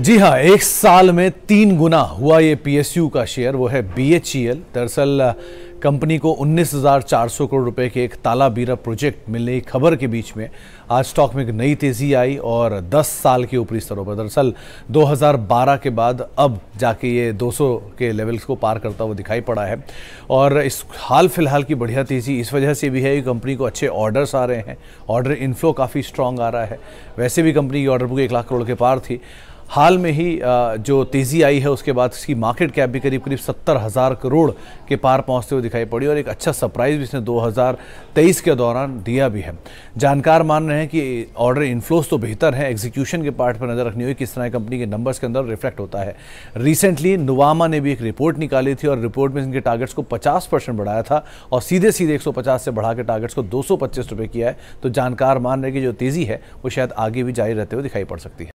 जी हाँ एक साल में तीन गुना हुआ ये पीएसयू का शेयर वो है बीएचईएल e दरअसल कंपनी को 19,400 करोड़ रुपए के एक तालाबीरा प्रोजेक्ट मिलने की खबर के बीच में आज स्टॉक में एक नई तेजी आई और 10 साल के ऊपरी स्तरों पर दरअसल 2012 के बाद अब जाके ये 200 के लेवल्स को पार करता हुआ दिखाई पड़ा है और इस हाल फिलहाल की बढ़िया तेजी इस वजह से भी है कि कंपनी को अच्छे ऑर्डर्स आ रहे हैं ऑर्डर इनफ्लो काफ़ी स्ट्रांग आ रहा है वैसे भी कंपनी की ऑर्डर बुक एक लाख करोड़ के पार थी हाल में ही जो तेज़ी आई है उसके बाद इसकी मार्केट कैप भी करीब करीब सत्तर हज़ार करोड़ के पार पहुंचते हुए दिखाई पड़ी और एक अच्छा सरप्राइज़ भी इसने 2023 के दौरान दिया भी है जानकार मान रहे हैं कि ऑर्डर इन्फ्लोस तो बेहतर है एग्जीक्यूशन के पार्ट पर नज़र रखनी हुई किस तरह कंपनी के नंबर्स के अंदर रिफ्लेक्ट होता है रिसेंटली नुवामा ने भी एक रिपोर्ट निकाली थी और रिपोर्ट में इनके टारगेट्स को पचास बढ़ाया था और सीधे सीधे एक से बढ़ा के टारगेट्स को दो रुपए किया है तो जानकार मान रहे कि जो तेज़ी है वो शायद आगे भी जारी रहते हुए दिखाई पड़ सकती है